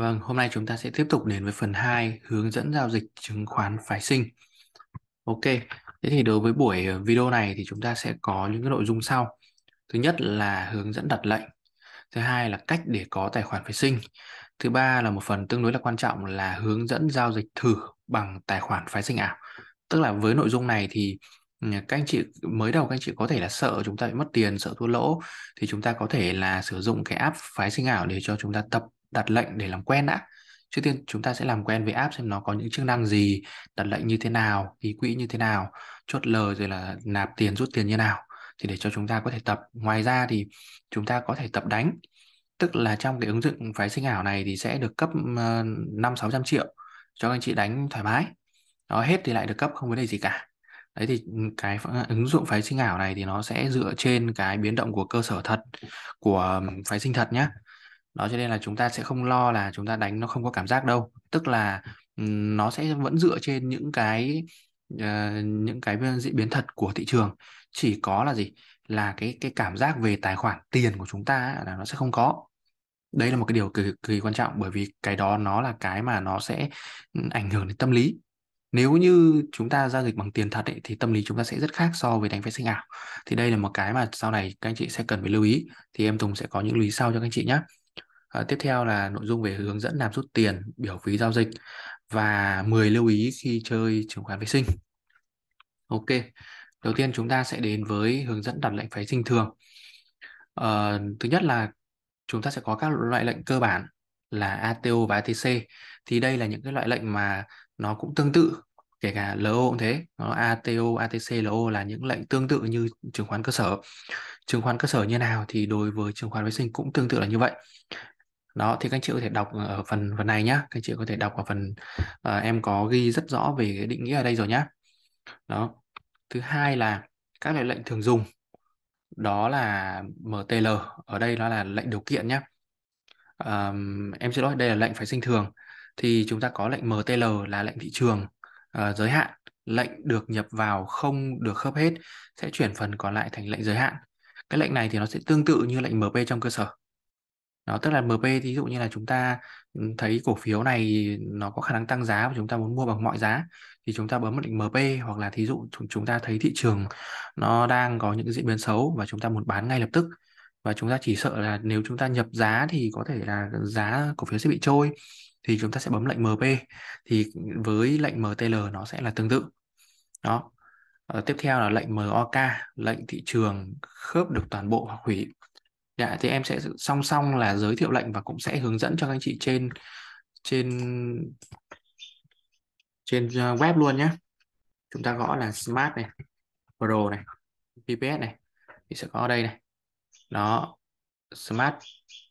Vâng, hôm nay chúng ta sẽ tiếp tục đến với phần 2 hướng dẫn giao dịch chứng khoán phái sinh. Ok, thế thì đối với buổi ờ, video này thì chúng ta sẽ có những cái nội dung sau. Thứ nhất là hướng dẫn đặt lệnh. Thứ hai là cách để có tài khoản phái sinh. Thứ ba là một phần tương đối là quan trọng là hướng dẫn giao dịch thử bằng tài khoản phái sinh ảo. Tức là với nội dung này thì ừ, các anh chị mới đầu các anh chị có thể là sợ chúng ta bị mất tiền sợ thua lỗ thì chúng ta có thể là sử dụng cái app phái sinh ảo để cho chúng ta tập đặt lệnh để làm quen đã trước tiên chúng ta sẽ làm quen với app xem nó có những chức năng gì đặt lệnh như thế nào ký quỹ như thế nào chốt lời rồi là nạp tiền rút tiền như nào thì để cho chúng ta có thể tập ngoài ra thì chúng ta có thể tập đánh tức là trong cái ứng dụng phái sinh ảo này thì sẽ được cấp ờ, năm sáu trăm triệu cho anh chị đánh thoải mái nó hết thì lại được cấp không vấn đề gì cả đấy thì ừ, cái ờ, ứng dụng phái sinh ảo này thì nó sẽ dựa trên cái biến động của cơ sở thật của phái sinh thật nhé đó cho nên là chúng ta sẽ không lo là chúng ta đánh nó không có cảm giác đâu tức là ừ, nó sẽ vẫn dựa trên những cái uh, những cái diễn biến thật của thị trường chỉ có là gì là cái cái cảm giác về tài khoản tiền của chúng ta là nó sẽ không có đây là một cái điều cực kỳ quan trọng bởi vì cái đó nó là cái mà nó sẽ ừ, ảnh hưởng đến tâm lý nếu như chúng ta giao dịch bằng tiền thật ấy, thì tâm lý chúng ta sẽ rất khác so với đánh phép sinh ảo thì đây là một cái mà sau này các anh chị sẽ cần phải lưu ý thì em Tùng sẽ có những lưu ý sau cho các anh chị nhé À, tiếp theo là nội dung về hướng dẫn làm rút tiền, biểu phí giao dịch và 10 lưu ý khi chơi chứng khoán phái sinh. Ok, đầu tiên chúng ta sẽ đến với hướng dẫn đặt lệnh phái sinh thường. À, thứ nhất là chúng ta sẽ có các loại lệnh cơ bản là ATO và ATC. Thì đây là những cái loại lệnh mà nó cũng tương tự kể cả LO cũng thế, nó ATO, ATC, LO là những lệnh tương tự như chứng khoán cơ sở. Chứng khoán cơ sở như nào thì đối với chứng khoán phái sinh cũng tương tự là như vậy đó thì các anh chị có thể đọc ở phần phần này nhá các anh chị có thể đọc ở phần à, em có ghi rất rõ về cái định nghĩa ở đây rồi nhá đó thứ hai là các loại lệnh thường dùng đó là MTL ở đây nó là lệnh điều kiện nhá. um, em sẽ nói đây là lệnh phải sinh thường thì chúng ta có lệnh MTL là lệnh thị trường uh, giới hạn lệnh được nhập vào không được khớp hết sẽ chuyển phần còn lại thành lệnh giới hạn cái lệnh này thì nó sẽ tương tự như lệnh MP trong cơ sở nó tức là MB thí dụ như là chúng ta thấy cổ phiếu này nó có khả năng tăng giá và chúng ta muốn mua bằng mọi giá thì chúng ta bấm mệnh lệnh MB hoặc là thí dụ chúng ta thấy thị trường nó đang có những diễn biến xấu và chúng ta muốn bán ngay lập tức và chúng ta chỉ sợ là nếu chúng ta nhập giá thì có thể là giá cổ phiếu sẽ bị trôi thì chúng ta sẽ bấm lệnh MB thì với lệnh MTL nó sẽ là tương tự đó à, tiếp theo là lệnh MOK lệnh thị trường khớp được toàn bộ hoặc hủy Dạ thì em sẽ song song là giới thiệu lệnh và cũng sẽ hướng dẫn cho các anh chị trên trên trên ờ, web luôn nhé. Chúng ta gõ là Smart này, Pro này, VPS này thì sẽ có đây này. Đó, Smart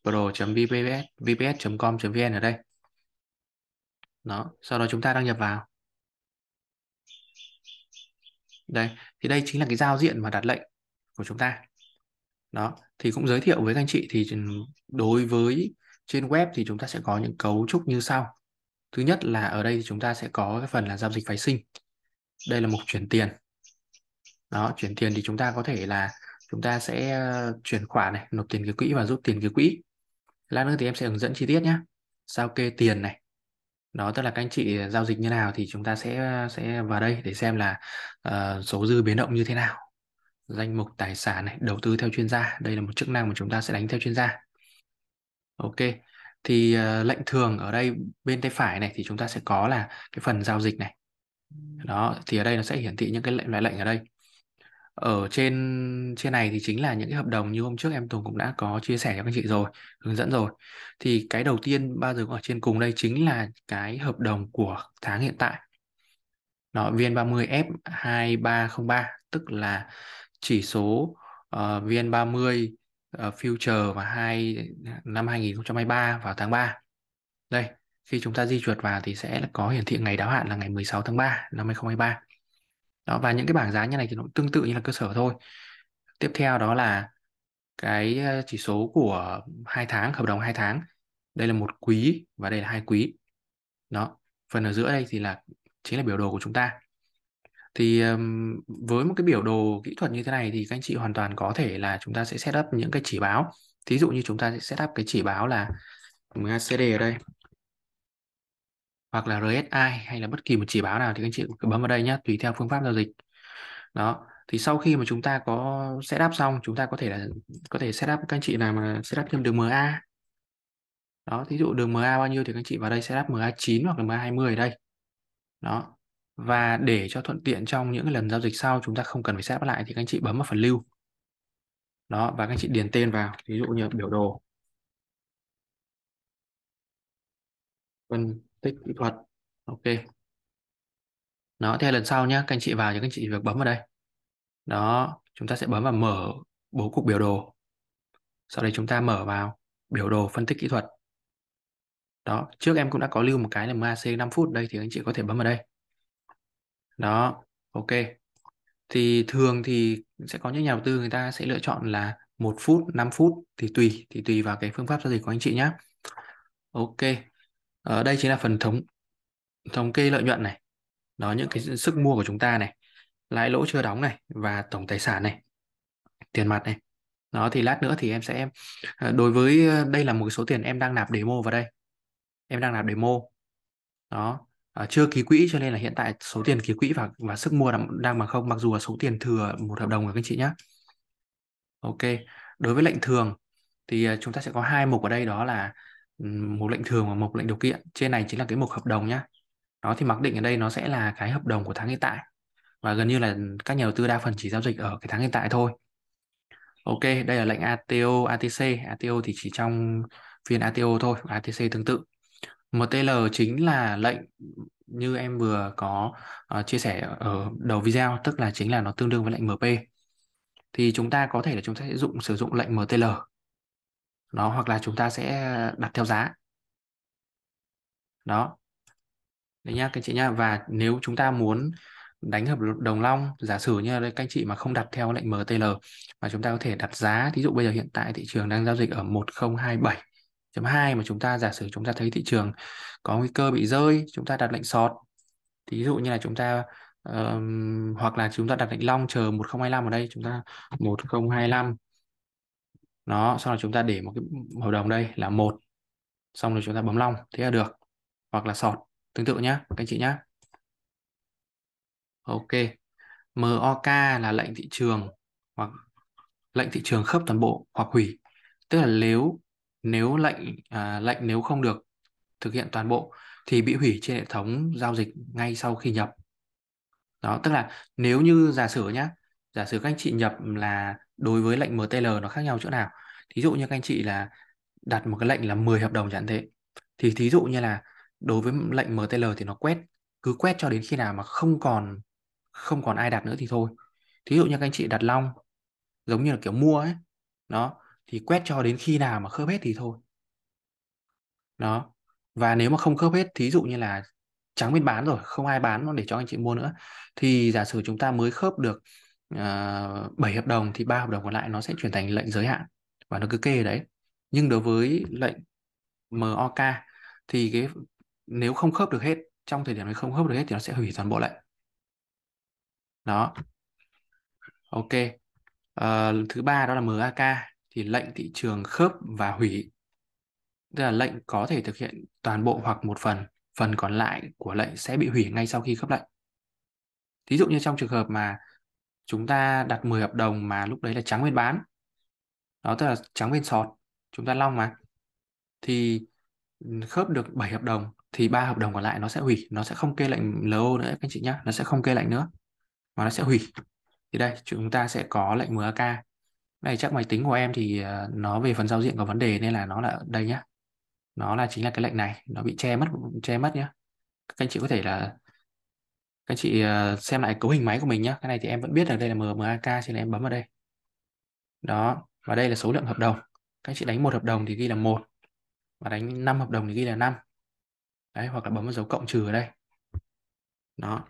Pro.vps vps.com.vn ở đây. Đó, sau đó chúng ta đăng nhập vào. Đây, thì đây chính là cái giao diện mà đặt lệnh của chúng ta đó thì cũng giới thiệu với anh chị thì ừ, đối với trên web thì chúng ta sẽ có những cấu trúc như sau thứ nhất là ở đây thì chúng ta sẽ có cái phần là giao dịch phái sinh đây là mục chuyển tiền đó chuyển tiền thì chúng ta có thể là chúng ta sẽ ờ, chuyển khoản này nộp tiền cái quỹ và rút tiền cái quỹ lát nữa thì em sẽ hướng dẫn chi tiết nhé sao kê tiền này đó tức là các anh chị giao dịch như nào thì chúng ta sẽ ờ, sẽ vào đây để xem là uh, số dư biến động như thế nào danh mục tài sản này đầu tư theo chuyên gia đây là một chức năng mà chúng ta sẽ đánh theo chuyên gia ok thì uh, lệnh thường ở đây bên tay phải này thì chúng ta sẽ có là cái phần giao dịch này đó thì ở đây nó sẽ hiển thị những cái lệnh loại lệnh ở đây ở trên trên này thì chính là những cái hợp đồng như hôm trước em Tùng cũng đã có chia sẻ cho các chị rồi hướng dẫn rồi thì cái đầu tiên bao giờ cũng ở trên cùng đây chính là cái hợp đồng của tháng hiện tại nó VN30F2303 tức là chỉ số uh, VN30 uh, future và hai năm 2023 vào tháng 3. Đây, khi chúng ta di chuột vào thì sẽ có hiển thị ngày đáo hạn là ngày 16 tháng 3 năm 2023. Đó và những cái bảng giá như này thì nó tương tự như là cơ sở thôi. Tiếp theo đó là cái ờ, chỉ số của hai tháng hợp đồng hai tháng. Đây là một quý và đây là hai quý. Đó, phần ở giữa đây thì là chính là biểu đồ của chúng ta thì, ờm, với một cái biểu đồ kỹ thuật như thế này thì các anh chị hoàn toàn có thể là chúng ta sẽ set up những cái chỉ báo. Thí dụ như chúng ta sẽ set up cái chỉ báo là MACD ở đây hoặc là RSI hay là bất kỳ một chỉ báo nào thì các anh chị cứ bấm vào đây nhé tùy theo phương pháp giao dịch đó thì sau khi mà chúng ta có setup xong chúng ta có thể là có thể setup các anh chị nào mà setup thêm đường MA đó thí dụ đường MA bao nhiêu thì các anh chị vào đây setup MA 9 hoặc là MA 20 ở đây đó và để cho thuận tiện trong những cái lần giao dịch sau chúng ta không cần phải setup lại thì các anh chị bấm vào phần lưu. Đó và các anh chị điền tên vào, ví dụ như biểu đồ. Phân tích kỹ thuật. Ok. Đó, theo lần sau nhé, các anh chị vào thì các anh chị việc bấm vào đây. Đó, chúng ta sẽ bấm vào mở bố cục biểu đồ. Sau đây chúng ta mở vào biểu đồ phân tích kỹ thuật. Đó, trước em cũng đã có lưu một cái là MAC 5 phút đây thì anh chị có thể bấm vào đây đó ok thì thường thì sẽ có những nhà đầu tư người ta sẽ lựa chọn là một phút 5 phút thì tùy thì tùy vào cái phương pháp giao dịch của anh chị nhé ok ở ờ, đây chính là phần thống thống kê lợi nhuận này đó những cái sức mua của chúng ta này lãi lỗ chưa đóng này và tổng tài sản này tiền mặt này đó thì lát nữa thì em sẽ em ờ, đối với ờ, đây là một số tiền em đang nạp demo vào đây em đang nạp demo đó Ờ, chưa ký quỹ cho nên là hiện tại số tiền ký quỹ và và sức mua đang bằng không mặc dù là số tiền thừa một hợp đồng của các anh chị nhé ok đối với lệnh thường thì ờ, chúng ta sẽ có hai mục ở đây đó là một lệnh thường và một lệnh điều kiện trên này chính là cái mục hợp đồng nhá nó thì mặc định ở đây nó sẽ là cái hợp đồng của tháng hiện tại và gần như là các nhà đầu tư đa phần chỉ giao dịch ở cái tháng hiện tại thôi ok đây là lệnh ATO ATC ATO thì chỉ trong phiên ATO thôi ATC tương tự MTL chính là lệnh như em vừa có uh, chia sẻ ở đầu video tức là chính là nó tương đương với lệnh MP thì chúng ta có thể là chúng ta sẽ dụng sử dụng lệnh MTL nó hoặc là chúng ta sẽ đặt theo giá đó đấy nhá các chị nhá và nếu chúng ta muốn đánh hợp đồng long giả sử như là các chị mà không đặt theo lệnh MTL mà chúng ta có thể đặt giá thí dụ bây giờ hiện tại thị trường đang giao dịch ở 1027 chấm hai mà chúng ta giả sử chúng ta thấy thị trường có nguy cơ bị rơi chúng ta đặt lệnh sọt thì ví dụ như là chúng ta uh, hoặc là chúng ta đặt lệnh long chờ 1025 ở đây chúng ta 1025 nó sau đó chúng ta để một cái hợp đồng đây là một xong rồi chúng ta bấm long thế là được hoặc là sọt tương tự nhá các anh chị nhá ok MOK là lệnh thị trường hoặc lệnh thị trường khớp toàn bộ hoặc hủy tức là nếu nếu lệnh à, lệnh nếu không được thực hiện toàn bộ thì bị hủy trên hệ thống giao dịch ngay sau khi nhập đó tức là nếu như giả sử nhá giả sử các anh chị nhập là đối với lệnh MTL nó khác nhau chỗ nào thí dụ như các anh chị là đặt một cái lệnh là 10 hợp đồng chẳng thế thì thí dụ như là đối với lệnh MTL thì nó quét cứ quét cho đến khi nào mà không còn không còn ai đặt nữa thì thôi thí dụ như các anh chị đặt long giống như là kiểu mua ấy đó thì quét cho đến khi nào mà khớp hết thì thôi đó và nếu mà không khớp hết thí dụ như là trắng bên bán rồi không ai bán nó để cho anh chị mua nữa thì giả sử chúng ta mới khớp được uh, ờ, 7 hợp đồng thì ba hợp đồng còn lại nó sẽ chuyển thành lệnh giới hạn và nó cứ kê đấy nhưng đối với lệnh MOK thì cái nếu không khớp được hết trong thời điểm này không khớp được hết thì nó sẽ hủy toàn bộ lệnh đó ok uh, thứ ba đó là MAK thì lệnh thị trường khớp và hủy. Tức là lệnh có thể thực hiện toàn bộ hoặc một phần, phần còn lại của lệnh sẽ bị hủy ngay sau khi khớp lệnh. Thí dụ như trong trường hợp mà chúng ta đặt 10 hợp đồng mà lúc đấy là trắng bên bán. Đó tức là trắng bên sọt, chúng ta long mà. Thì khớp được 7 hợp đồng thì ba hợp đồng còn lại nó sẽ hủy, nó sẽ không kê lệnh LO nữa các anh chị nhé, nó sẽ không kê lệnh nữa mà nó sẽ hủy. Thì đây chúng ta sẽ có lệnh MAK này chắc máy tính của em thì ờ, nó về phần giao diện có vấn đề nên là nó là đây nhá nó là chính là cái lệnh này nó bị che mất che mất nhá các anh chị có thể là các anh chị ờ, xem lại cấu hình máy của mình nhá cái này thì em vẫn biết là đây là MMAK cho nên em bấm vào đây đó và đây là số lượng hợp đồng các anh chị đánh một hợp đồng thì ghi là một và đánh 5 hợp đồng thì ghi là 5 đấy hoặc là bấm vào dấu cộng trừ ở đây đó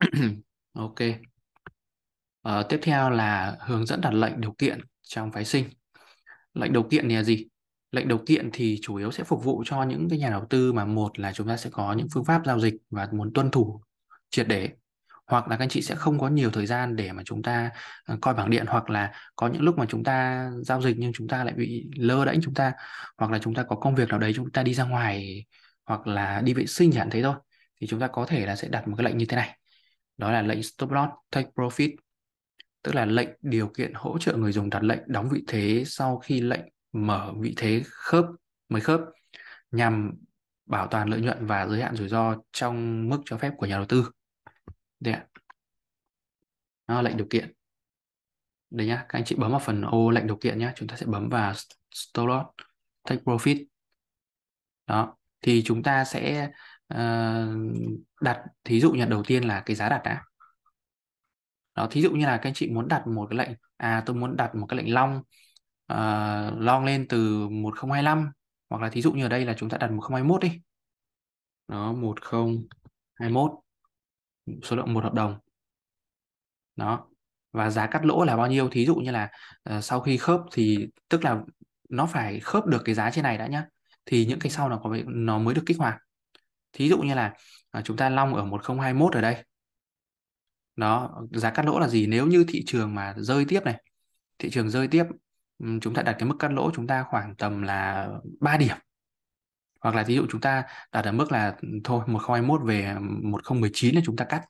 ok Uh, tiếp theo là hướng dẫn đặt lệnh điều kiện trong phái sinh. Lệnh điều kiện thì là gì? Lệnh điều kiện thì chủ yếu sẽ phục vụ cho những cái nhà đầu tư mà một là chúng ta sẽ có những phương pháp giao dịch và muốn tuân thủ triệt để hoặc là các anh chị sẽ không có nhiều thời gian để mà chúng ta ờ, coi bảng điện hoặc là có những lúc mà chúng ta giao dịch nhưng chúng ta lại bị lơ đánh chúng ta hoặc là chúng ta có công việc nào đấy chúng ta đi ra ngoài hoặc là đi vệ sinh chẳng thế thôi thì chúng ta có thể là sẽ đặt một cái lệnh như thế này đó là lệnh stop loss take profit tức là lệnh điều kiện hỗ trợ người dùng đặt lệnh đóng vị thế sau khi lệnh mở vị thế khớp mới khớp nhằm bảo toàn lợi nhuận và giới hạn rủi ro trong mức cho phép của nhà đầu tư đấy ạ à, lệnh điều kiện đây nhá các anh chị bấm vào phần ô lệnh điều kiện nhá chúng ta sẽ bấm vào stop loss take profit đó thì chúng ta sẽ uh, đặt thí dụ nhận đầu tiên là cái giá đặt đã đó thí dụ như là các anh chị muốn đặt một cái lệnh à tôi muốn đặt một cái lệnh long uh, long lên từ 1025 hoặc là thí dụ như ở đây là chúng ta đặt 1021 đi đó 1021 số lượng một hợp đồng đó và giá cắt lỗ là bao nhiêu thí dụ như là uh, sau khi khớp thì tức là nó phải khớp được cái giá trên này đã nhá thì những cái sau nó có nó mới được kích hoạt thí dụ như là uh, chúng ta long ở 1021 ở đây đó giá cắt lỗ là gì nếu như thị trường mà rơi tiếp này thị trường rơi tiếp ừ, chúng ta đặt cái mức cắt lỗ chúng ta khoảng tầm là 3 điểm hoặc là thí dụ chúng ta đặt ở mức là ừ, thôi 1021 về 1019 ừ, là chúng ta cắt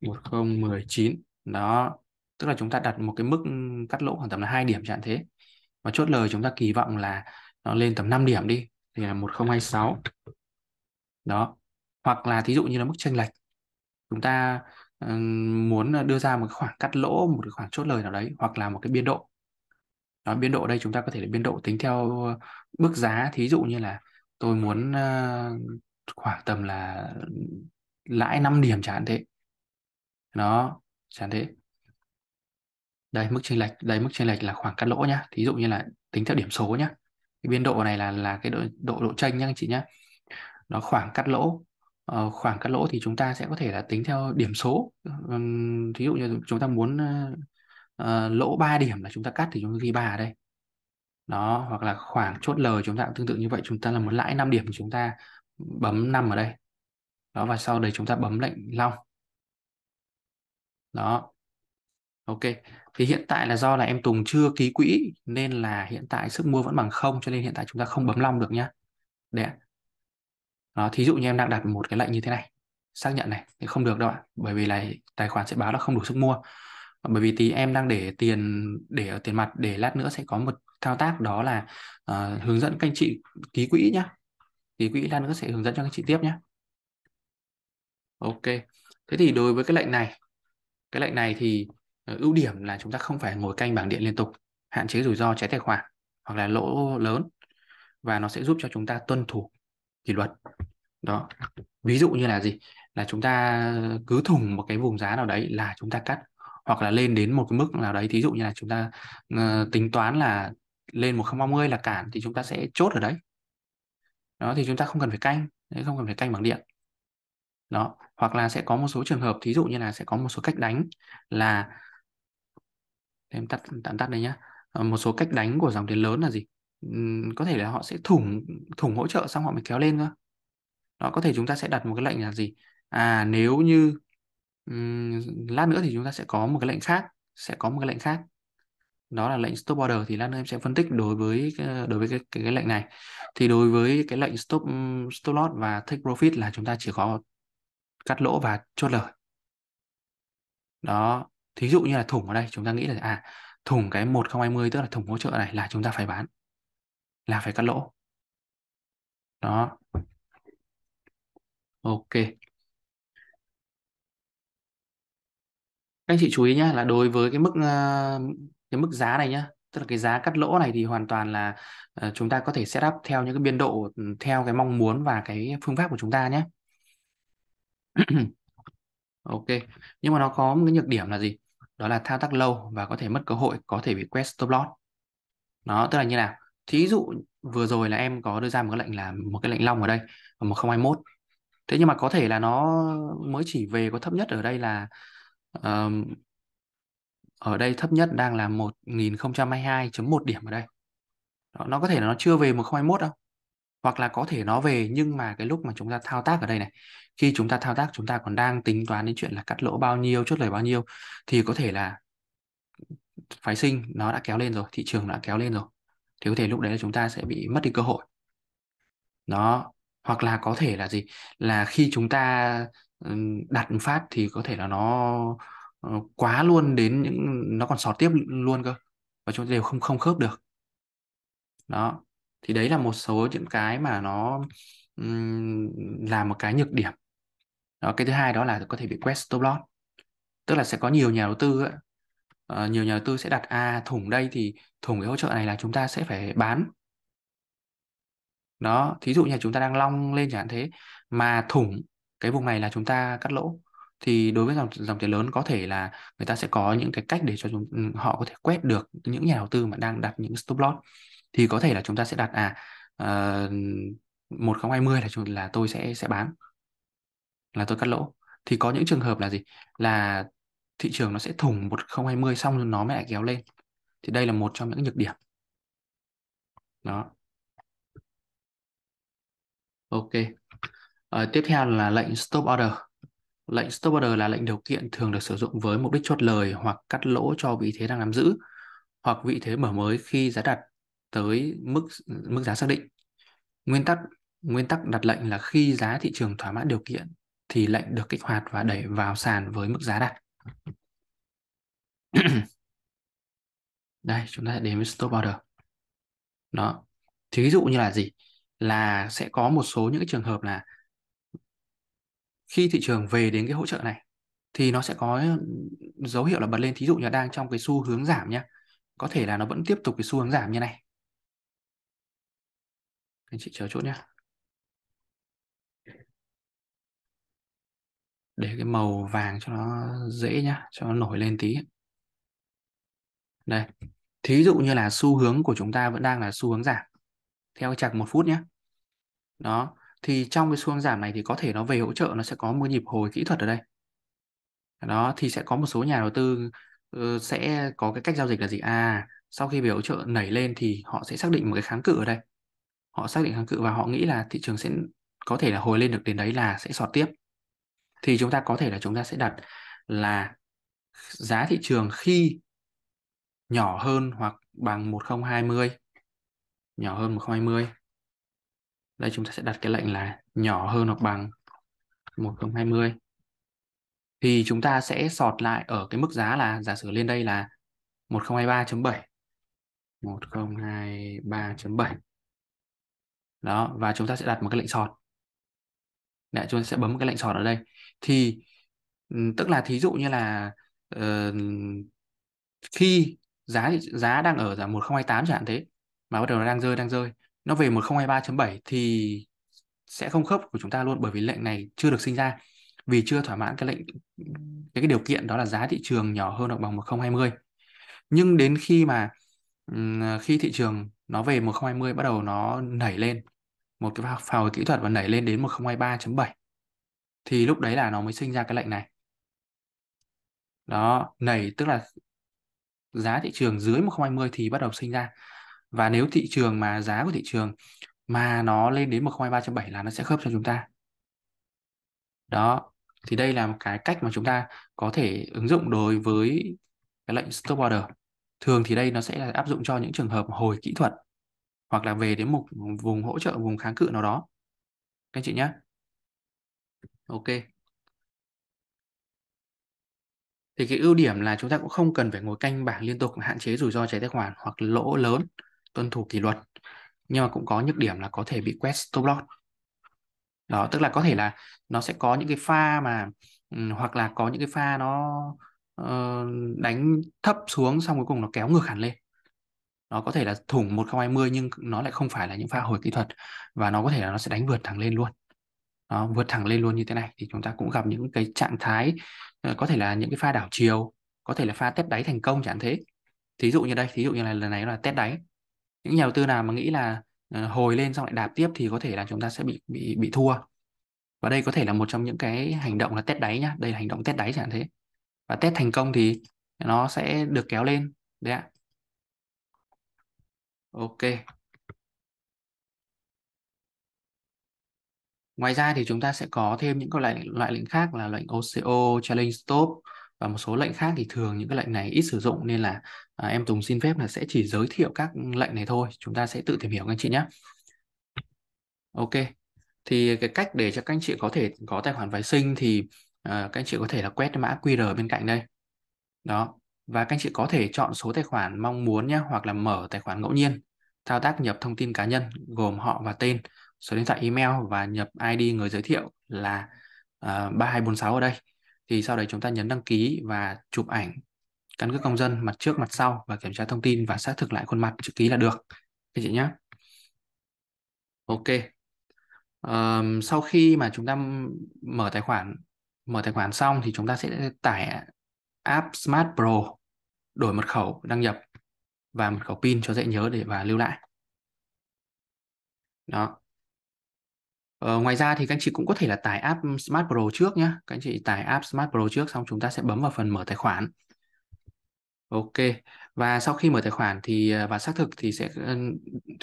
1019 đó tức là chúng ta đặt một cái mức cắt lỗ khoảng tầm là hai điểm chẳng thế và chốt lời chúng ta kỳ vọng là nó lên tầm 5 điểm đi thì là 1026 đó hoặc là thí dụ như là mức chênh lệch chúng ta Ờ, muốn ờ, đưa ra một khoảng cắt lỗ một khoảng chốt lời nào đấy hoặc là một cái biên độ đó biên độ đây chúng ta có thể là biên độ tính theo bước ờ, giá thí dụ như là tôi muốn khoảng tầm là lãi 5 điểm chẳng hạn thế nó chẳng thế đây mức chênh lệch đây mức chênh lệch là khoảng cắt lỗ nhá thí dụ như là tính theo điểm số nhá cái biên độ này là là cái độ độ độ chênh nhá anh chị nhá nó khoảng cắt lỗ Ờ, khoảng cắt lỗ thì chúng ta sẽ có thể là tính theo điểm số um, ví dụ như chúng ta muốn ờ, lỗ 3 điểm là chúng ta cắt thì chúng ta ghi 3 ở đây đó hoặc là khoảng chốt lời chúng ta cũng tương tự như vậy chúng ta là muốn lãi 5 điểm thì chúng ta bấm 5 ở đây đó và sau đấy chúng ta bấm lệnh long đó ok thì hiện tại là do là em Tùng chưa ký quỹ nên là hiện tại sức mua vẫn bằng không cho nên hiện tại chúng ta không bấm long được nhá đấy đó, thí dụ như em đang đặt một cái lệnh như thế này xác nhận này thì không được đâu ạ bởi vì là tài khoản sẽ báo là không đủ sức mua bởi vì tí em đang để tiền để ở tiền mặt để lát nữa sẽ có một thao tác đó là uh, hướng dẫn các anh chị ký quỹ nhá ký quỹ lát nữa sẽ hướng dẫn cho các anh chị tiếp nhé ok thế thì đối với cái lệnh này cái lệnh này thì ờ, ưu điểm là chúng ta không phải ngồi canh bảng điện liên tục hạn chế rủi ro trái tài khoản hoặc là lỗ lớn và nó sẽ giúp cho chúng ta tuân thủ kỷ luật đó ví dụ như là gì là chúng ta cứ thủng một cái vùng giá nào đấy là chúng ta cắt hoặc là lên đến một cái mức nào đấy thí dụ như là chúng ta uh, tính toán là lên một 130 là cản thì chúng ta sẽ chốt ở đấy đó thì chúng ta không cần phải canh không cần phải canh bằng điện đó hoặc là sẽ có một số trường hợp thí dụ như là sẽ có một số cách đánh là em tắt tạm tắt đây nhá ờ, một số cách đánh của dòng tiền lớn là gì có thể là họ sẽ thủng thủng hỗ trợ xong họ mới kéo lên cơ đó có thể chúng ta sẽ đặt một cái lệnh là gì à nếu như um, lát nữa thì chúng ta sẽ có một cái lệnh khác sẽ có một cái lệnh khác đó là lệnh stop order thì lát nữa em sẽ phân tích đối với ờ, đối với cái, cái, cái lệnh này thì đối với cái lệnh stop stop loss và take profit là chúng ta chỉ có cắt lỗ và chốt lời đó thí dụ như là thủng ở đây chúng ta nghĩ là à thủng cái 1020 tức là thủng hỗ trợ này là chúng ta phải bán là phải cắt lỗ đó Ok. Các anh chị chú ý nhé là đối với cái mức ờ, cái mức giá này nhá, tức là cái giá cắt lỗ này thì hoàn toàn là ờ, chúng ta có thể set up theo những cái biên độ ừ, theo cái mong muốn và cái phương pháp của chúng ta nhé. ok. Nhưng mà nó có một cái nhược điểm là gì? Đó là thao tác lâu và có thể mất cơ hội, có thể bị quét stop loss. Nó tức là như nào? Thí dụ vừa rồi là em có đưa ra một cái lệnh là một cái lệnh long ở đây 1021 thế nhưng mà có thể là nó mới chỉ về có thấp nhất ở đây là um, ở đây thấp nhất đang là 1022.1 điểm ở đây Đó, nó có thể là nó chưa về 1021 đâu hoặc là có thể nó về nhưng mà cái lúc mà chúng ta thao tác ở đây này khi chúng ta thao tác chúng ta còn đang tính toán đến chuyện là cắt lỗ bao nhiêu chốt lời bao nhiêu thì có thể là phái sinh nó đã kéo lên rồi thị trường đã kéo lên rồi thì có thể lúc đấy là chúng ta sẽ bị mất đi cơ hội nó hoặc là có thể là gì là khi chúng ta đặt phát thì có thể là nó ờ, quá luôn đến những nó còn sọt tiếp luôn cơ và chúng ta đều không không khớp được đó thì đấy là một số những cái mà nó um, là một cái nhược điểm đó cái thứ hai đó là có thể bị quét stop loss tức là sẽ có nhiều nhà đầu tư ờ, nhiều nhà đầu tư sẽ đặt a à, thủng đây thì thủng cái hỗ trợ này là chúng ta sẽ phải bán đó thí dụ như chúng ta đang long lên chẳng hạn thế mà thủng cái vùng này là chúng ta cắt lỗ thì đối với dòng dòng tiền lớn có thể là người ta sẽ có những cái cách để cho chúng ừ, họ có thể quét được những nhà đầu tư mà đang đặt những stop loss thì có thể là chúng ta sẽ đặt à ờ, một uh, 1020 là là tôi sẽ sẽ bán là tôi cắt lỗ thì có những trường hợp là gì là thị trường nó sẽ thủng 1020 xong rồi nó mới lại kéo lên thì đây là một trong những nhược điểm đó Ok. À, tiếp theo là lệnh stop order. Lệnh stop order là lệnh điều kiện thường được sử dụng với mục đích chốt lời hoặc cắt lỗ cho vị thế đang nắm giữ hoặc vị thế mở mới khi giá đặt tới mức mức giá xác định. Nguyên tắc nguyên tắc đặt lệnh là khi giá thị trường thỏa mãn điều kiện thì lệnh được kích hoạt và đẩy vào sàn với mức giá đặt. Đây, chúng ta sẽ đến với stop order. Đó. Thí dụ như là gì? là sẽ có một số những cái trường hợp là khi thị trường về đến cái hỗ trợ này thì nó sẽ có dấu hiệu là bật lên thí dụ như đang trong cái xu hướng giảm nhá có thể là nó vẫn tiếp tục cái xu hướng giảm như này anh chị chờ chút nhé để cái màu vàng cho nó dễ nhá cho nó nổi lên tí đây thí dụ như là xu hướng của chúng ta vẫn đang là xu hướng giảm theo chặt một phút nhé đó thì trong cái xu giảm này thì có thể nó về hỗ trợ nó sẽ có một nhịp hồi kỹ thuật ở đây đó thì sẽ có một số nhà đầu tư uh, sẽ có cái cách giao dịch là gì à sau khi về hỗ trợ nảy lên thì họ sẽ xác định một cái kháng cự ở đây họ xác định kháng cự và họ nghĩ là thị trường sẽ có thể là hồi lên được đến đấy là sẽ sọt tiếp thì chúng ta có thể là chúng ta sẽ đặt là giá thị trường khi nhỏ hơn hoặc bằng 1020 nhỏ hơn 1020 đây chúng ta sẽ đặt cái lệnh là nhỏ hơn hoặc bằng 1020 thì chúng ta sẽ sọt lại ở cái mức giá là giả sử lên đây là 1023.7 1023.7 đó và chúng ta sẽ đặt một cái lệnh sọt Đấy, chúng ta sẽ bấm cái lệnh sọt ở đây thì ừ, tức là thí dụ như là uh, khi giá giá đang ở giảm 1028 chẳng hạn thế mà bắt đầu nó đang rơi đang rơi nó về 1023.7 thì sẽ không khớp của chúng ta luôn bởi vì lệnh này chưa được sinh ra vì chưa thỏa mãn cái lệnh cái, cái điều kiện đó là giá thị trường nhỏ hơn hoặc bằng 1020 nhưng đến khi mà khi thị trường nó về 1020 bắt đầu nó nảy lên một cái phào kỹ thuật và nảy lên đến 1023.7 thì lúc đấy là nó mới sinh ra cái lệnh này đó nảy tức là giá thị trường dưới 1020 thì bắt đầu sinh ra và nếu thị trường mà giá của thị trường mà nó lên đến 123.7 là nó sẽ khớp cho chúng ta đó thì đây là một cái cách mà chúng ta có thể ứng dụng đối với cái lệnh stop order thường thì đây nó sẽ là áp dụng cho những trường hợp hồi kỹ thuật hoặc là về đến một vùng hỗ trợ vùng kháng cự nào đó các anh chị nhé ok thì cái ưu điểm là chúng ta cũng không cần phải ngồi canh bảng liên tục hạn chế rủi ro trái tài khoản hoặc lỗ lớn tuân thủ kỷ luật nhưng mà cũng có nhược điểm là có thể bị quét stop loss đó tức là có thể là nó sẽ có những cái pha mà ừ, hoặc là có những cái pha nó uh, đánh thấp xuống xong cuối cùng nó kéo ngược hẳn lên nó có thể là thủng một hai mươi nhưng nó lại không phải là những pha hồi kỹ thuật và nó có thể là nó sẽ đánh vượt thẳng lên luôn đó, vượt thẳng lên luôn như thế này thì chúng ta cũng gặp những cái trạng thái ờ, có thể là những cái pha đảo chiều có thể là pha test đáy thành công chẳng thế thí dụ như đây thí dụ như là lần này là test đáy những nhà đầu tư nào mà nghĩ là ờ, hồi lên xong lại đạp tiếp thì có thể là chúng ta sẽ bị bị bị thua và đây có thể là một trong những cái hành động là test đáy nhá đây là hành động test đáy chẳng thế và test thành công thì nó sẽ được kéo lên đấy ạ ok ngoài ra thì chúng ta sẽ có thêm những cái loại loại lệnh khác là lệnh OCO challenge stop và một số lệnh khác thì thường những cái lệnh này ít sử dụng nên là à, em Tùng xin phép là sẽ chỉ giới thiệu các lệnh này thôi chúng ta sẽ tự tìm hiểu các anh chị nhé ok thì cái cách để cho các anh chị có thể có tài khoản phái sinh thì à, các anh chị có thể là quét mã QR bên cạnh đây đó và các anh chị có thể chọn số tài khoản mong muốn nhé hoặc là mở tài khoản ngẫu nhiên thao tác nhập thông tin cá nhân gồm họ và tên số điện thoại email và nhập ID người giới thiệu là à, uh, 3246 ở đây thì sau đấy chúng ta nhấn đăng ký và chụp ảnh căn cước công dân mặt trước mặt sau và kiểm tra thông tin và xác thực lại khuôn mặt chữ ký là được các chị nhé ok um, sau khi mà chúng ta mở tài khoản mở tài khoản xong thì chúng ta sẽ tải app Smart Pro đổi mật khẩu đăng nhập và mật khẩu pin cho dễ nhớ để và lưu lại đó Ờ, ngoài ra thì các anh chị cũng có thể là tải app Smart Pro trước nhé. Các anh chị tải app Smart Pro trước xong chúng ta sẽ bấm vào phần mở tài khoản. Ok. Và sau khi mở tài khoản thì và xác thực thì sẽ các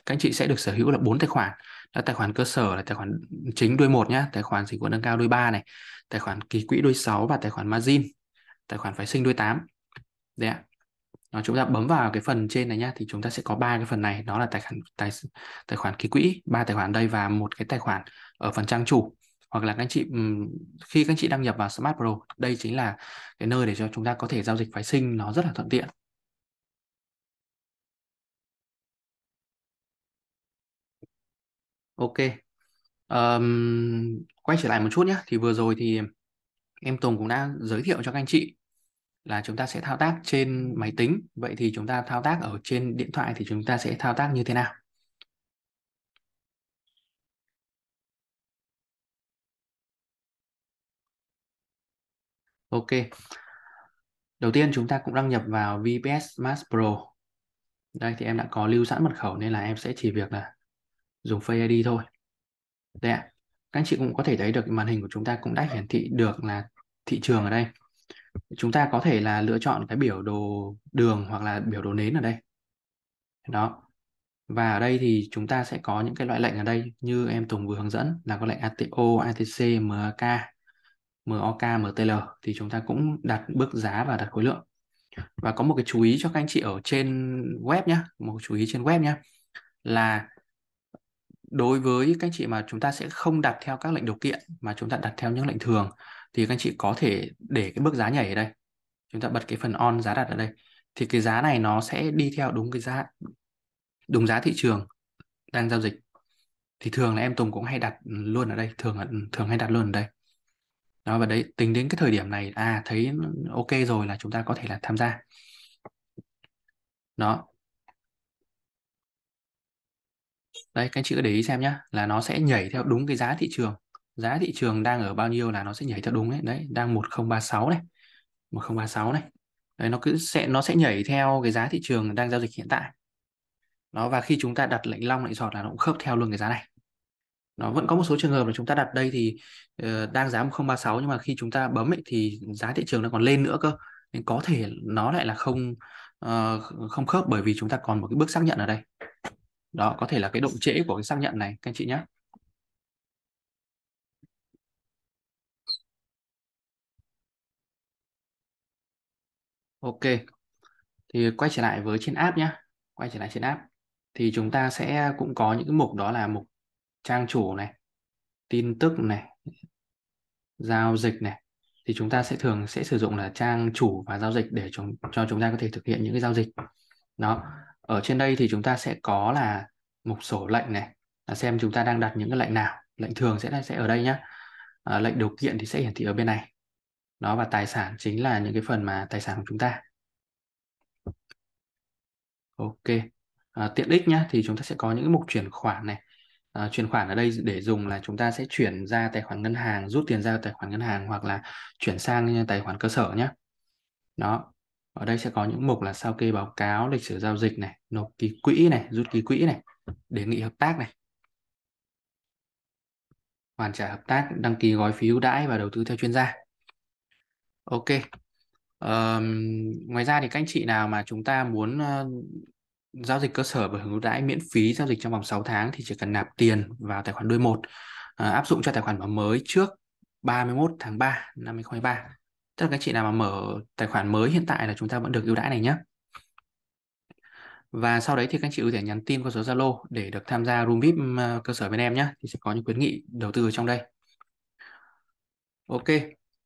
anh chị sẽ được sở hữu là bốn tài khoản. đó tài khoản cơ sở là tài khoản chính đuôi một nhé, tài khoản dịch vụ nâng cao đuôi ba này, tài khoản kỳ quỹ đuôi 6 và tài khoản margin, tài khoản phái sinh đuôi 8. Đấy ạ. Đó, chúng ta bấm vào cái phần trên này nhá thì chúng ta sẽ có ba cái phần này đó là tài khoản tài tài khoản ký quỹ ba tài khoản đây và một cái tài khoản ở phần trang chủ hoặc là các anh chị khi các anh chị đăng nhập vào Smart Pro đây chính là cái nơi để cho chúng ta có thể giao dịch phái sinh nó rất là thuận tiện Ok um, quay trở lại một chút nhé thì vừa rồi thì em Tùng cũng đã giới thiệu cho các anh chị là chúng ta sẽ thao tác trên máy tính vậy thì chúng ta thao tác ở trên điện thoại thì chúng ta sẽ thao tác như thế nào Ok. Đầu tiên chúng ta cũng đăng nhập vào VPS Max Pro. Đây thì em đã có lưu sẵn mật khẩu nên là em sẽ chỉ việc là dùng Face ID thôi. Đây ạ. Các anh chị cũng có thể thấy được màn hình của chúng ta cũng đã hiển thị được là thị trường ở đây. Chúng ta có thể là lựa chọn cái biểu đồ đường hoặc là biểu đồ nến ở đây. Đó. Và ở đây thì chúng ta sẽ có những cái loại lệnh ở đây như em Tùng vừa hướng dẫn là có lệnh ATO, ATC, MAK MOK, MTL thì chúng ta cũng đặt bước giá và đặt khối lượng. Và có một cái chú ý cho các anh chị ở trên web nhé, một chú ý trên web nhé là đối với các anh chị mà chúng ta sẽ không đặt theo các lệnh điều kiện mà chúng ta đặt theo những lệnh thường thì các anh chị có thể để cái bước giá nhảy ở đây. Chúng ta bật cái phần on giá đặt ở đây thì cái giá này nó sẽ đi theo đúng cái giá đúng giá thị trường đang giao dịch thì thường là em Tùng cũng hay đặt luôn ở đây thường thường hay đặt luôn ở đây đó và đấy tính đến cái thời điểm này à thấy ok rồi là chúng ta có thể là tham gia đó đây các anh chị cứ để ý xem nhá là nó sẽ nhảy theo đúng cái giá thị trường giá thị trường đang ở bao nhiêu là nó sẽ nhảy theo đúng đấy đấy đang 1036 này 1036 này đấy nó cứ sẽ nó sẽ nhảy theo cái giá thị trường đang giao dịch hiện tại đó và khi chúng ta đặt lệnh long lệnh giọt là nó cũng khớp theo luôn cái giá này nó vẫn có một số trường hợp là chúng ta đặt đây thì uh, đang giá 1036 nhưng mà khi chúng ta bấm ấy thì giá thị trường nó còn lên nữa cơ nên có thể nó lại là không uh, không khớp bởi vì chúng ta còn một cái bước xác nhận ở đây đó có thể là cái độ trễ của cái xác nhận này các anh chị nhé Ok thì quay trở lại với trên app nhé quay trở lại trên app thì chúng ta sẽ cũng có những cái mục đó là mục trang chủ này tin tức này giao dịch này thì chúng ta sẽ thường sẽ sử dụng là trang chủ và giao dịch để chúng, cho chúng ta có thể thực hiện những cái giao dịch đó ở trên đây thì chúng ta sẽ có là mục sổ lệnh này là xem chúng ta đang đặt những cái lệnh nào lệnh thường sẽ sẽ ở đây nhé à, lệnh điều kiện thì sẽ hiển thị ở bên này đó và tài sản chính là những cái phần mà tài sản của chúng ta ok à, tiện ích nhá thì chúng ta sẽ có những mục chuyển khoản này Ờ, chuyển khoản ở đây để dùng là chúng ta sẽ chuyển ra tài khoản ngân hàng rút tiền ra tài khoản ngân hàng hoặc là chuyển sang tài khoản cơ sở nhé đó ở đây sẽ có những mục là sao kê báo cáo lịch sử giao dịch này nộp ký quỹ này rút ký quỹ này đề nghị hợp tác này hoàn trả hợp tác đăng ký gói phí ưu đãi và đầu tư theo chuyên gia ok um, ngoài ra thì các anh chị nào mà chúng ta muốn giao dịch cơ sở và hưởng ưu đãi miễn phí giao dịch trong vòng 6 tháng thì chỉ cần nạp tiền vào tài khoản đuôi một à, áp dụng cho tài khoản mở mới trước 31 tháng 3 năm 2023 tức là các chị nào mà mở tài khoản mới hiện tại là chúng ta vẫn được ưu đãi này nhé và sau đấy thì các chị có thể nhắn tin qua số Zalo để được tham gia room VIP à, cơ sở bên em nhé thì sẽ có những khuyến nghị đầu tư ở trong đây ok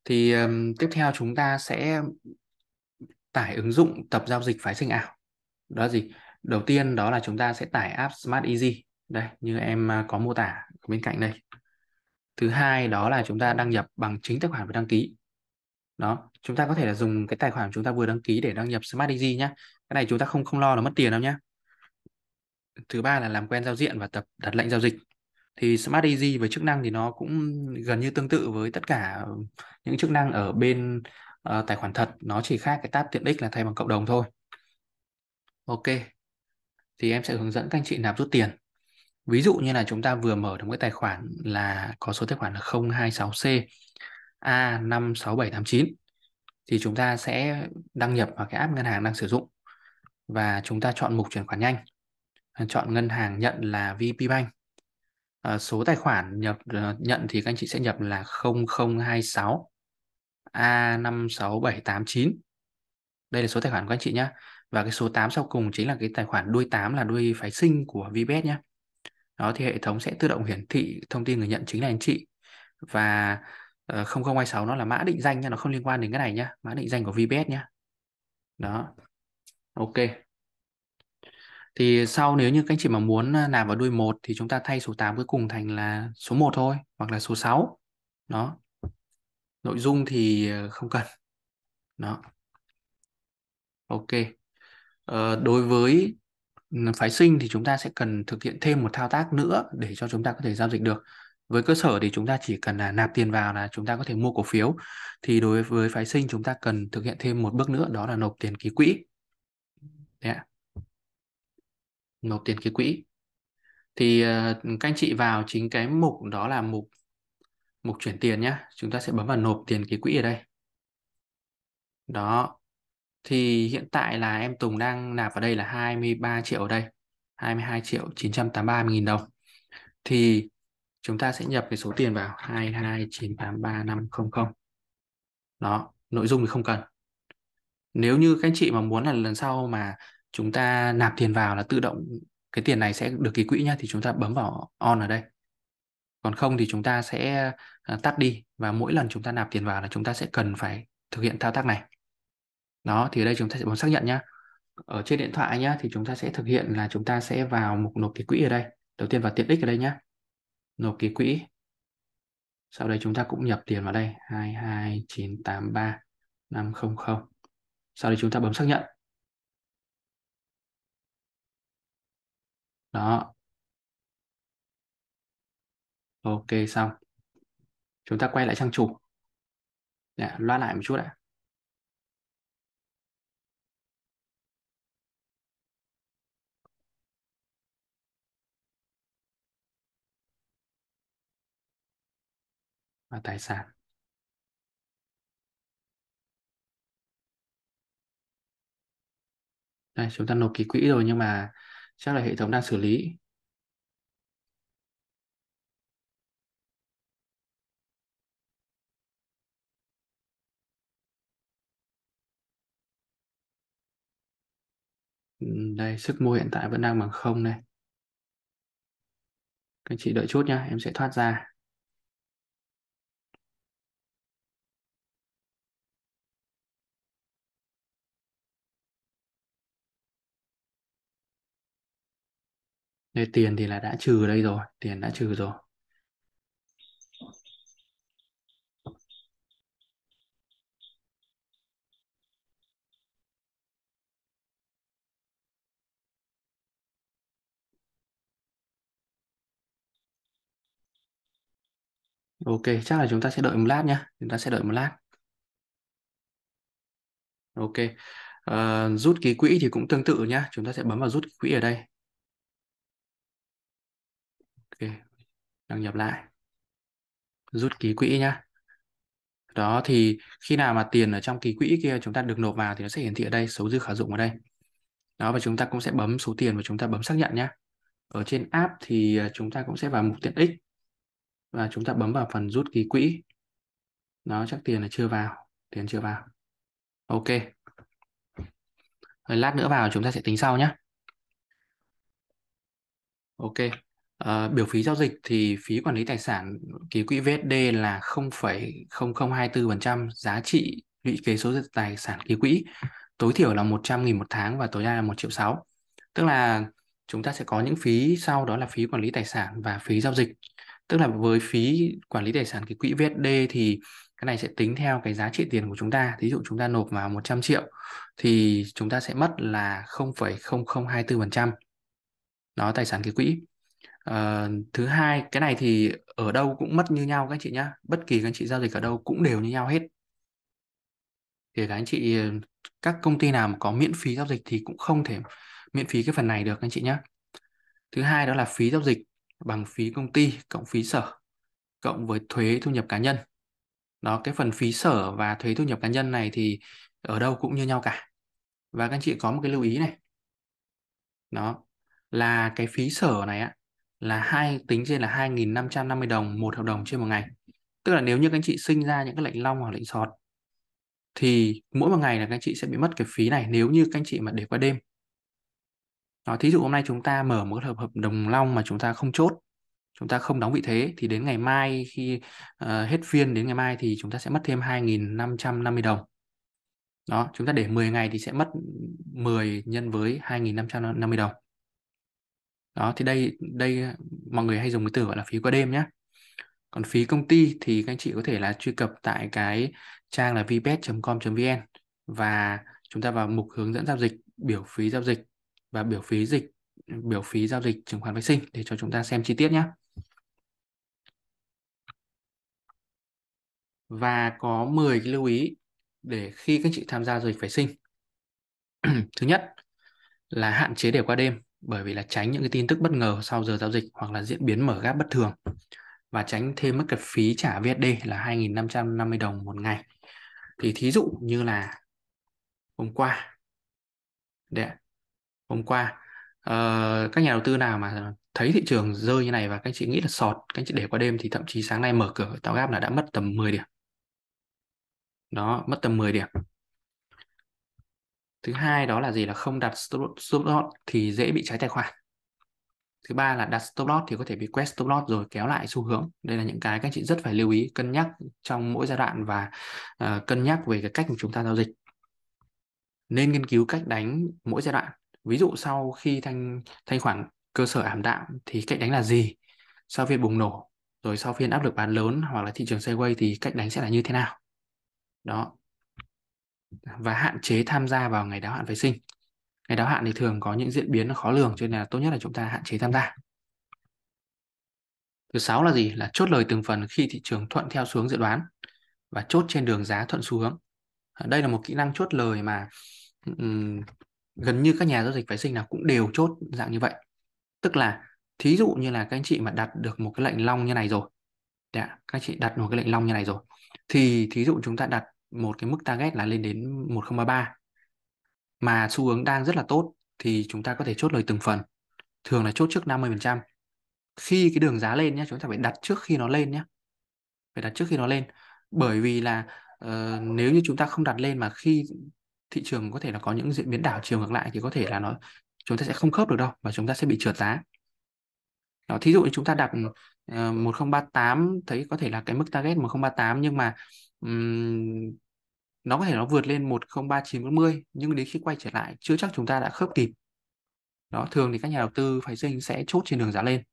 thì um, tiếp theo chúng ta sẽ tải ứng dụng tập giao dịch phái sinh ảo đó là gì Đầu tiên đó là chúng ta sẽ tải app Smart Easy. Đây, như em à, có mô tả bên cạnh đây. Thứ hai đó là chúng ta đăng nhập bằng chính tài khoản vừa đăng ký. Đó, chúng ta có thể là dùng cái tài khoản chúng ta vừa đăng ký để đăng nhập Smart Easy nhé Cái này chúng ta không không lo là mất tiền đâu nhé Thứ ba là làm quen giao diện và tập đặt lệnh giao dịch. Thì Smart Easy với chức năng thì nó cũng gần như tương tự với tất cả những chức năng ở bên uh, tài khoản thật, nó chỉ khác cái tab tiện ích là thay bằng cộng đồng thôi. Ok, thì em sẽ hướng dẫn các anh chị nạp rút tiền ví dụ như là chúng ta vừa mở được cái tài khoản là có số tài khoản là 026C A56789 thì chúng ta sẽ đăng nhập vào cái app ngân hàng đang sử dụng và chúng ta chọn mục chuyển khoản nhanh à, chọn ngân hàng nhận là VPBank à, số tài khoản nhập ờ, nhận thì các anh chị sẽ nhập là 0026 A56789 đây là số tài khoản của anh chị nhé và cái số 8 sau cùng chính là cái tài khoản đuôi 8 là đuôi phái sinh của VBET nhé đó thì hệ thống sẽ tự động hiển thị thông tin người nhận chính là anh chị và ờ, uh, 0026 nó là mã định danh nha nó không liên quan đến cái này nhá mã định danh của VBET nhá đó ok thì sau nếu như các anh chị mà muốn làm ờ, vào đuôi 1 thì chúng ta thay số 8 cuối cùng thành là số 1 thôi hoặc là số 6 đó nội dung thì ờ, không cần đó ok Ờ, đối với ừ, phái sinh thì chúng ta sẽ cần thực hiện thêm một thao tác nữa để cho chúng ta có thể giao dịch được với cơ sở thì chúng ta chỉ cần là nạp tiền vào là chúng ta có thể mua cổ phiếu thì đối với phái sinh chúng ta cần thực hiện thêm một bước nữa đó là nộp tiền ký quỹ Đấy ạ. nộp tiền ký quỹ thì ờ, các anh chị vào chính cái mục đó là mục mục chuyển tiền nhé chúng ta sẽ bấm vào nộp tiền ký quỹ ở đây đó thì hiện tại là em Tùng đang nạp vào đây là 23 triệu ở đây 22 triệu 983 nghìn đồng thì chúng ta sẽ nhập cái số tiền vào 229833500 đó nội dung thì không cần nếu như các anh chị mà muốn là lần sau mà chúng ta nạp tiền vào là tự động cái tiền này sẽ được ký quỹ nhá thì chúng ta bấm vào on ở đây còn không thì chúng ta sẽ ờ, tắt đi và mỗi lần chúng ta nạp tiền vào là chúng ta sẽ cần phải thực hiện thao tác này đó thì ở đây chúng ta sẽ bấm xác nhận nhá ở trên điện thoại nhá thì chúng ta sẽ thực hiện là chúng ta sẽ vào mục nộp ký quỹ ở đây đầu tiên vào tiện ích ở đây nhá nộp ký quỹ sau đây chúng ta cũng nhập tiền vào đây hai hai chín tám ba năm không không sau đây chúng ta bấm xác nhận đó ok xong chúng ta quay lại trang chủ Đã, dạ, loa lại một chút đã và tài sản Đây, chúng ta nộp ký quỹ rồi nhưng mà chắc là hệ thống đang xử lý ừ, đây sức mua hiện tại vẫn đang bằng không đây. các chị đợi chút nhá em sẽ thoát ra đây tiền thì là đã trừ đây rồi tiền đã trừ rồi Ok, chắc là chúng ta sẽ đợi một lát nhé. Chúng ta sẽ đợi một lát. Ok. Uh, rút ký quỹ thì cũng tương tự nhé. Chúng ta sẽ bấm vào rút ký quỹ ở đây ok đăng nhập lại rút ký quỹ nhá đó thì khi nào mà tiền ở trong ký quỹ kia chúng ta được nộp vào thì nó sẽ hiển thị ở đây số dư khả dụng ở đây đó và chúng ta cũng sẽ bấm số tiền và chúng ta bấm xác nhận nhá ở trên app thì à, chúng ta cũng sẽ vào mục tiện ích và chúng ta bấm vào phần rút ký quỹ nó chắc tiền là chưa vào tiền chưa vào ok lát nữa vào chúng ta sẽ tính sau nhé ok À, biểu phí giao dịch thì phí quản lý tài sản ký quỹ VSD là 0,0024% giá trị lũy kế số tài sản ký quỹ tối thiểu là 100.000 một tháng và tối đa là 1 triệu 6 tức là chúng ta sẽ có những phí sau đó là phí quản lý tài sản và phí giao dịch tức là với phí quản lý tài sản ký quỹ VSD thì cái này sẽ tính theo cái giá trị tiền của chúng ta ví dụ chúng ta nộp vào 100 triệu thì chúng ta sẽ mất là 0,0024% đó tài sản ký quỹ À, thứ hai, cái này thì ở đâu cũng mất như nhau các chị nhá. Bất kỳ các anh chị giao dịch ở đâu cũng đều như nhau hết. Thì các anh chị ờ, các công ty nào mà có miễn phí giao dịch thì cũng không thể miễn phí cái phần này được các anh chị nhá. Thứ hai đó là phí giao dịch bằng phí công ty cộng phí sở cộng với thuế thu nhập cá nhân. Đó cái phần phí sở và thuế thu nhập cá nhân này thì ở đâu cũng như nhau cả. Và các anh chị có một cái lưu ý này. Đó là cái phí sở này á là hai tính trên là 2.550 đồng một hợp đồng trên một ngày. Tức là nếu như các anh chị sinh ra những cái lệnh long hoặc lệnh sọt thì mỗi một ngày là các anh chị sẽ bị mất cái phí này nếu như các anh chị mà để qua đêm. Đó, thí dụ hôm nay chúng ta mở một hợp hợp đồng long mà chúng ta không chốt, chúng ta không đóng vị thế thì đến ngày mai khi uh, hết phiên đến ngày mai thì chúng ta sẽ mất thêm 2.550 đồng. Đó, chúng ta để 10 ngày thì sẽ mất 10 nhân với 2.550 đồng đó thì đây đây ờ, mọi người hay dùng cái từ gọi là phí qua đêm nhé còn phí công ty thì các anh chị có thể là truy cập tại cái trang là vbet.com.vn và chúng ta vào mục hướng dẫn giao dịch biểu phí giao dịch và biểu phí dịch biểu phí giao dịch chứng khoán phái sinh để cho chúng ta xem chi tiết nhé và có 10 cái lưu ý để khi các chị tham gia giao dịch phái sinh thứ nhất là hạn chế để qua đêm bởi vì là tránh những cái tin tức bất ngờ sau giờ giao dịch hoặc là diễn biến mở gáp bất thường và tránh thêm mức cật phí trả VSD là 2.550 đồng một ngày. Thì thí dụ như là hôm qua, đấy, hôm qua uh, các nhà đầu tư nào mà thấy thị trường rơi như này và các chị nghĩ là sọt, các chị để qua đêm thì thậm chí sáng nay mở cửa tạo gáp là đã mất tầm 10 điểm. Đó, mất tầm 10 điểm thứ hai đó là gì là không đặt stop, stop loss thì dễ bị trái tài khoản thứ ba là đặt stop loss thì có thể bị quét stop loss rồi kéo lại xu hướng đây là những cái các chị rất phải lưu ý cân nhắc trong mỗi giai đoạn và uh, cân nhắc về cái cách mà chúng ta giao dịch nên nghiên cứu cách đánh mỗi giai đoạn ví dụ sau khi thanh thanh khoản cơ sở ảm đạm thì cách đánh là gì sau phiên bùng nổ rồi sau phiên áp lực bán lớn hoặc là thị trường sideways thì cách đánh sẽ là như thế nào đó và hạn chế tham gia vào ngày đáo hạn phái sinh ngày đáo hạn thì thường có những diễn biến khó lường cho nên là tốt nhất là chúng ta hạn chế tham gia thứ sáu là gì là chốt lời từng phần khi thị trường thuận theo xuống dự đoán và chốt trên đường giá thuận xu hướng đây là một kỹ năng chốt lời mà um, gần như các nhà giao dịch phái sinh nào cũng đều chốt dạng như vậy tức là thí dụ như là các anh chị mà đặt được một cái lệnh long như này rồi các anh chị đặt một cái lệnh long như này rồi thì thí dụ chúng ta đặt một cái mức target là lên đến 1033 mà xu hướng đang rất là tốt thì chúng ta có thể chốt lời từng phần thường là chốt trước 50% khi cái đường giá lên nhé chúng ta phải đặt trước khi nó lên nhé phải đặt trước khi nó lên bởi vì là uh, nếu như chúng ta không đặt lên mà khi thị trường có thể là có những diễn biến đảo chiều ngược lại thì có thể là nó chúng ta sẽ không khớp được đâu và chúng ta sẽ bị trượt giá đó thí dụ như chúng ta đặt uh, ờ, 1038 thấy có thể là cái mức target 1038 nhưng mà um, nó có thể nó vượt lên 103940 nhưng đến khi quay trở lại chưa chắc chúng ta đã khớp kịp đó thường thì các nhà đầu tư phái sinh sẽ chốt trên đường giá lên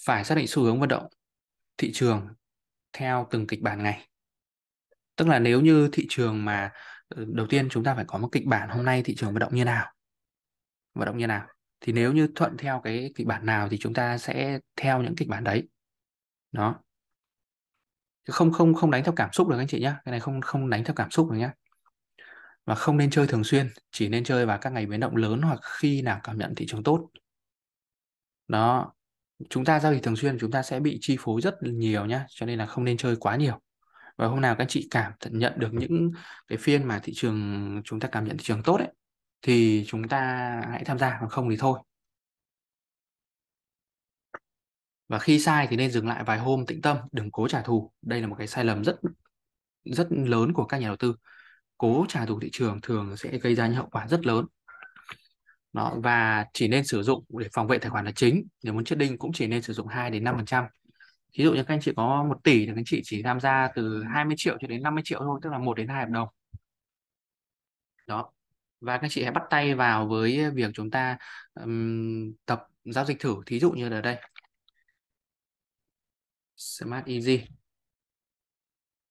phải xác định xu hướng vận động thị trường theo từng kịch bản ngày tức là nếu như thị trường mà ờ, đầu tiên chúng ta phải có một kịch bản hôm nay thị trường vận động như nào vận động như nào thì nếu như thuận theo cái kịch bản nào thì chúng ta sẽ theo những kịch bản đấy đó chứ không không không đánh theo cảm xúc được anh chị nhé, cái này không không đánh theo cảm xúc được nhé và không nên chơi thường xuyên chỉ nên chơi vào các ngày biến động lớn hoặc khi nào cảm nhận thị trường tốt đó chúng ta giao dịch thường xuyên chúng ta sẽ bị chi phối rất nhiều nhá cho nên là không nên chơi quá nhiều và hôm nào các chị cảm nhận được những cái phiên mà thị trường chúng ta cảm nhận thị trường tốt ấy thì chúng ta hãy tham gia còn không thì thôi và khi sai thì nên dừng lại vài hôm tĩnh tâm đừng cố trả thù đây là một cái sai lầm rất rất lớn của các nhà đầu tư cố trả thù thị trường thường sẽ gây ra những hậu quả rất lớn đó, và chỉ nên sử dụng để phòng vệ tài khoản là chính nếu muốn chết đinh cũng chỉ nên sử dụng 2 đến 5 phần trăm ví dụ như các anh chị có 1 tỷ thì các anh chị chỉ tham gia từ 20 triệu cho đến 50 triệu thôi tức là 1 đến 2 hợp đồng đó và các anh chị hãy bắt tay vào với việc chúng ta um, tập giao dịch thử thí dụ như là đây Smart Easy.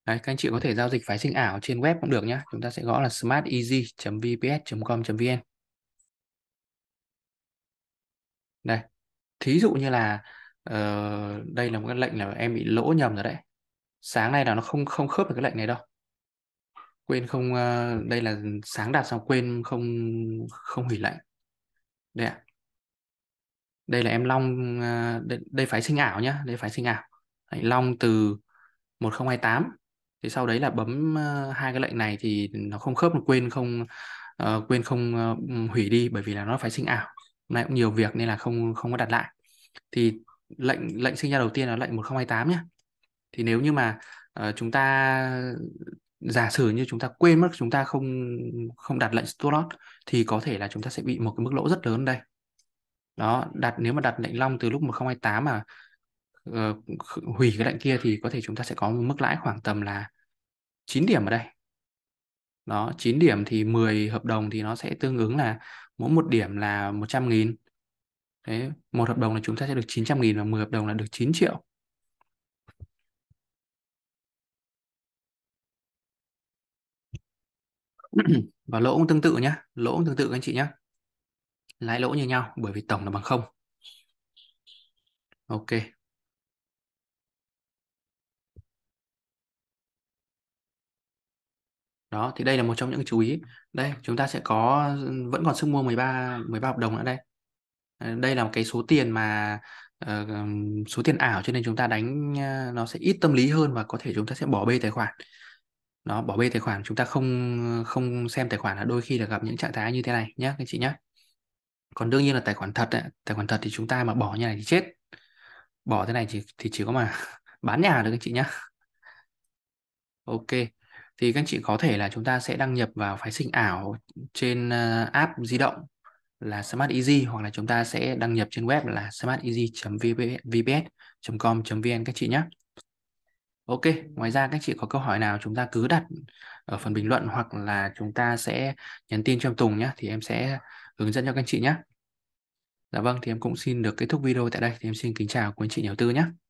Đấy, các anh chị có thể giao dịch phái sinh ảo trên web cũng được nhé. Chúng ta sẽ gõ là smarteasy.vps.com.vn. Đây. Thí dụ như là uh, đây là một cái lệnh là em bị lỗ nhầm rồi đấy. Sáng nay là nó không không khớp được cái lệnh này đâu. Quên không uh, đây là sáng đạt xong quên không không hủy lệnh. Đây ạ. Đây là em long uh, đây, đây phái sinh ảo nhá, đây phái sinh ảo hạnh long từ 1028 thì sau đấy là bấm ờ, hai cái lệnh này thì nó không khớp quên không uh, quên không uh, hủy đi bởi vì là nó phải sinh ảo hôm nay cũng nhiều việc nên là không không có đặt lại thì lệnh lệnh sinh ra đầu tiên là lệnh 1028 nhé thì nếu như mà uh, chúng ta giả sử như chúng ta quên mất chúng ta không không đặt lệnh stop loss thì có thể là chúng ta sẽ bị một cái mức lỗ rất lớn đây đó đặt nếu mà đặt lệnh long từ lúc 1028 mà uh, hủy cái lệnh kia thì có thể chúng ta sẽ có một mức lãi khoảng tầm là 9 điểm ở đây. Đó, 9 điểm thì 10 hợp đồng thì nó sẽ tương ứng là mỗi một điểm là 100 nghìn. Thế, một hợp đồng là chúng ta sẽ được 900 nghìn và 10 hợp đồng là được 9 triệu. và lỗ cũng tương tự nhé lỗ cũng tương tự các anh chị nhé lãi lỗ như nhau bởi vì tổng là bằng không ok đó thì đây là một trong những chú ý đây chúng ta sẽ có vẫn còn sức mua 13 13 hợp đồng nữa đây ờ, đây là một cái số tiền mà uh, số tiền ảo cho nên chúng ta đánh uh, nó sẽ ít tâm lý hơn và có thể chúng ta sẽ bỏ bê tài khoản nó bỏ bê tài khoản chúng ta không không xem tài khoản là đôi khi là gặp những trạng thái như thế này nhé các chị nhé còn đương nhiên là tài khoản thật ấy, tài khoản thật thì chúng ta mà bỏ như này thì chết bỏ thế này thì thì chỉ có mà bán nhà được các chị nhé ok thì các anh chị có thể là chúng ta sẽ đăng nhập vào phái sinh ảo trên ờ, app di động là Smart Easy hoặc là chúng ta sẽ đăng nhập trên web là smarteasy vps com vn các chị nhé. Ok, ngoài ra các chị có câu hỏi nào chúng ta cứ đặt ở phần bình luận hoặc là chúng ta sẽ nhắn tin cho em Tùng nhé thì em sẽ hướng dẫn cho các chị nhé. Dạ vâng, thì em cũng xin được kết thúc video tại đây. Thì em xin kính chào quý anh chị nhà đầu tư nhé.